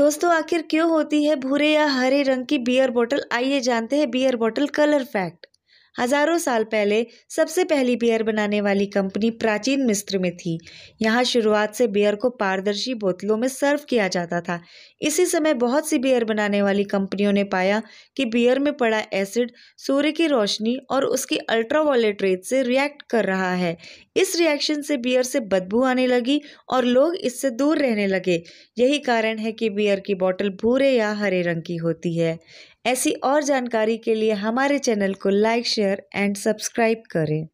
दोस्तों आखिर क्यों होती है भूरे या हरे रंग की बियर बोतल आइए जानते हैं बियर बोतल कलर फैक्ट हजारों साल पहले सबसे पहली बियर बनाने वाली कंपनी प्राचीन मिस्र में थी यहाँ शुरुआत से बियर को पारदर्शी बोतलों में सर्व किया जाता था इसी समय बहुत सी बियर बनाने वाली कंपनियों ने पाया कि बियर में पड़ा एसिड सूर्य की रोशनी और उसकी अल्ट्रावायलेट रेत से रिएक्ट कर रहा है इस रिएक्शन से बियर से बदबू आने लगी और लोग इससे दूर रहने लगे यही कारण है कि बियर की बोतल भूरे या हरे रंग की होती है ऐसी और जानकारी के लिए हमारे चैनल को लाइक शेयर एंड सब्सक्राइब करें